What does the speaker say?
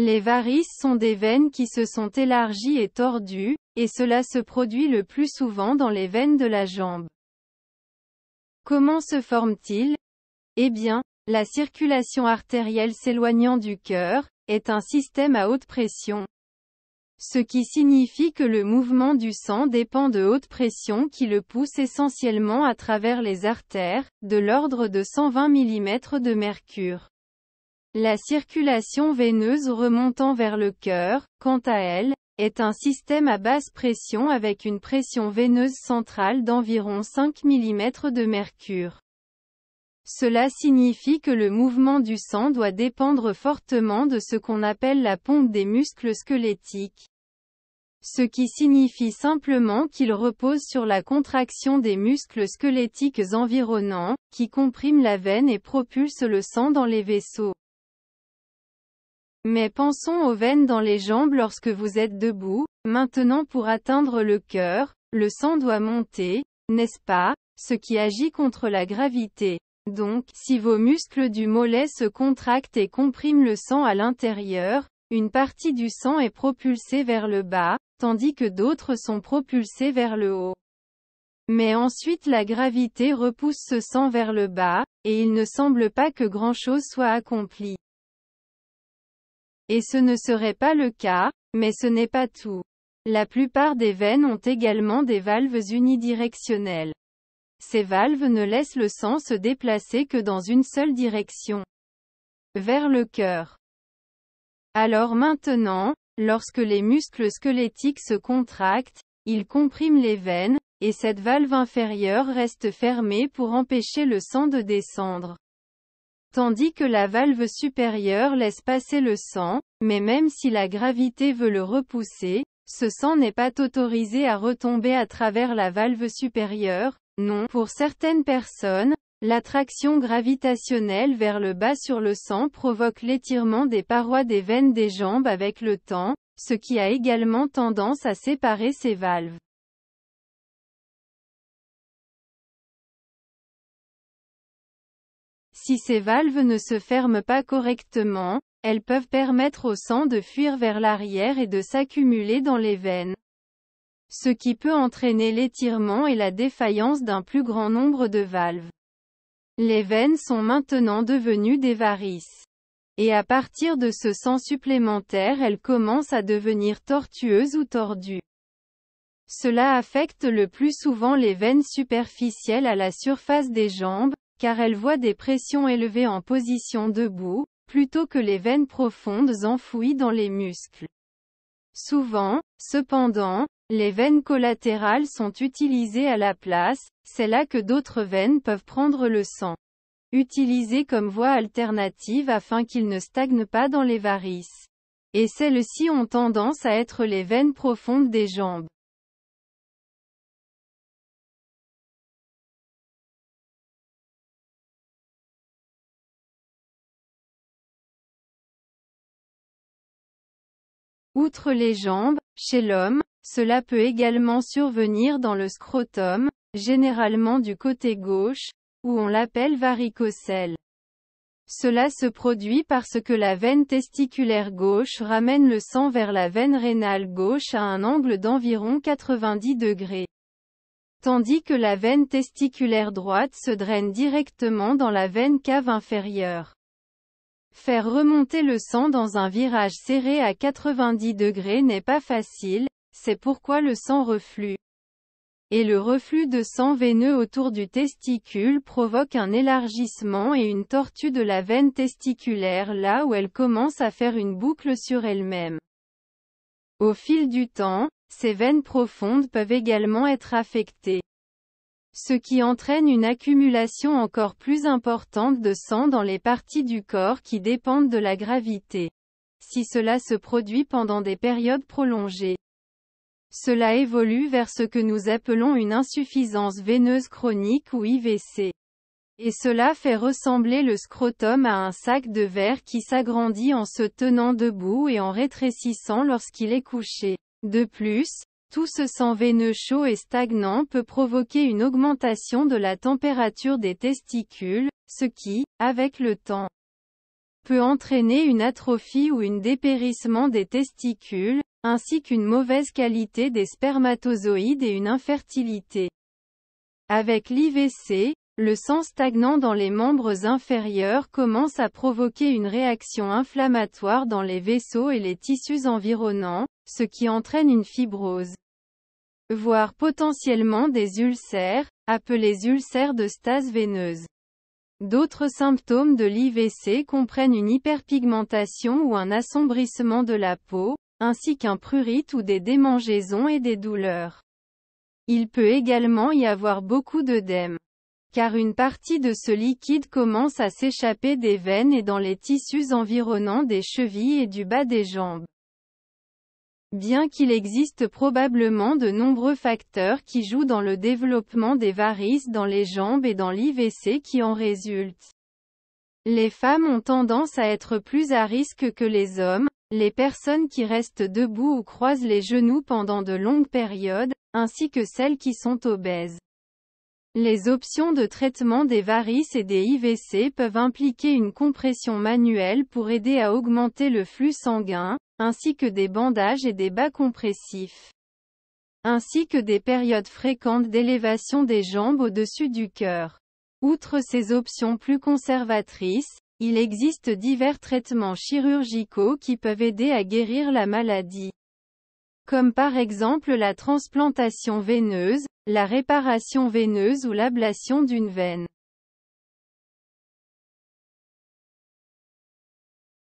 Les varices sont des veines qui se sont élargies et tordues, et cela se produit le plus souvent dans les veines de la jambe. Comment se forment-ils Eh bien, la circulation artérielle s'éloignant du cœur, est un système à haute pression. Ce qui signifie que le mouvement du sang dépend de haute pression qui le pousse essentiellement à travers les artères, de l'ordre de 120 mm de mercure. La circulation veineuse remontant vers le cœur, quant à elle, est un système à basse pression avec une pression veineuse centrale d'environ 5 mm de mercure. Cela signifie que le mouvement du sang doit dépendre fortement de ce qu'on appelle la pompe des muscles squelettiques. Ce qui signifie simplement qu'il repose sur la contraction des muscles squelettiques environnants, qui compriment la veine et propulsent le sang dans les vaisseaux. Mais pensons aux veines dans les jambes lorsque vous êtes debout, maintenant pour atteindre le cœur, le sang doit monter, n'est-ce pas, ce qui agit contre la gravité. Donc, si vos muscles du mollet se contractent et compriment le sang à l'intérieur, une partie du sang est propulsée vers le bas, tandis que d'autres sont propulsées vers le haut. Mais ensuite la gravité repousse ce sang vers le bas, et il ne semble pas que grand-chose soit accompli. Et ce ne serait pas le cas, mais ce n'est pas tout. La plupart des veines ont également des valves unidirectionnelles. Ces valves ne laissent le sang se déplacer que dans une seule direction. Vers le cœur. Alors maintenant, lorsque les muscles squelettiques se contractent, ils compriment les veines, et cette valve inférieure reste fermée pour empêcher le sang de descendre tandis que la valve supérieure laisse passer le sang, mais même si la gravité veut le repousser, ce sang n'est pas autorisé à retomber à travers la valve supérieure, non. Pour certaines personnes, l'attraction gravitationnelle vers le bas sur le sang provoque l'étirement des parois des veines des jambes avec le temps, ce qui a également tendance à séparer ces valves. Si ces valves ne se ferment pas correctement, elles peuvent permettre au sang de fuir vers l'arrière et de s'accumuler dans les veines, ce qui peut entraîner l'étirement et la défaillance d'un plus grand nombre de valves. Les veines sont maintenant devenues des varices. Et à partir de ce sang supplémentaire elles commencent à devenir tortueuses ou tordues. Cela affecte le plus souvent les veines superficielles à la surface des jambes, car elle voit des pressions élevées en position debout, plutôt que les veines profondes enfouies dans les muscles. Souvent, cependant, les veines collatérales sont utilisées à la place, c'est là que d'autres veines peuvent prendre le sang. Utilisées comme voie alternative afin qu'ils ne stagnent pas dans les varices. Et celles-ci ont tendance à être les veines profondes des jambes. Outre les jambes, chez l'homme, cela peut également survenir dans le scrotum, généralement du côté gauche, où on l'appelle varicocèle. Cela se produit parce que la veine testiculaire gauche ramène le sang vers la veine rénale gauche à un angle d'environ 90 degrés. Tandis que la veine testiculaire droite se draine directement dans la veine cave inférieure. Faire remonter le sang dans un virage serré à 90 degrés n'est pas facile, c'est pourquoi le sang reflue. Et le reflux de sang veineux autour du testicule provoque un élargissement et une tortue de la veine testiculaire là où elle commence à faire une boucle sur elle-même. Au fil du temps, ces veines profondes peuvent également être affectées ce qui entraîne une accumulation encore plus importante de sang dans les parties du corps qui dépendent de la gravité. Si cela se produit pendant des périodes prolongées, cela évolue vers ce que nous appelons une insuffisance veineuse chronique ou IVC. Et cela fait ressembler le scrotum à un sac de verre qui s'agrandit en se tenant debout et en rétrécissant lorsqu'il est couché. De plus, tout ce sang veineux chaud et stagnant peut provoquer une augmentation de la température des testicules, ce qui, avec le temps, peut entraîner une atrophie ou un dépérissement des testicules, ainsi qu'une mauvaise qualité des spermatozoïdes et une infertilité. Avec l'IVC, le sang stagnant dans les membres inférieurs commence à provoquer une réaction inflammatoire dans les vaisseaux et les tissus environnants, ce qui entraîne une fibrose voire potentiellement des ulcères, appelés ulcères de stase veineuse. D'autres symptômes de l'IVC comprennent une hyperpigmentation ou un assombrissement de la peau, ainsi qu'un prurite ou des démangeaisons et des douleurs. Il peut également y avoir beaucoup d'œdèmes car une partie de ce liquide commence à s'échapper des veines et dans les tissus environnants des chevilles et du bas des jambes. Bien qu'il existe probablement de nombreux facteurs qui jouent dans le développement des varices dans les jambes et dans l'IVC qui en résulte. Les femmes ont tendance à être plus à risque que les hommes, les personnes qui restent debout ou croisent les genoux pendant de longues périodes, ainsi que celles qui sont obèses. Les options de traitement des varices et des IVC peuvent impliquer une compression manuelle pour aider à augmenter le flux sanguin, ainsi que des bandages et des bas compressifs, ainsi que des périodes fréquentes d'élévation des jambes au-dessus du cœur. Outre ces options plus conservatrices, il existe divers traitements chirurgicaux qui peuvent aider à guérir la maladie comme par exemple la transplantation veineuse, la réparation veineuse ou l'ablation d'une veine.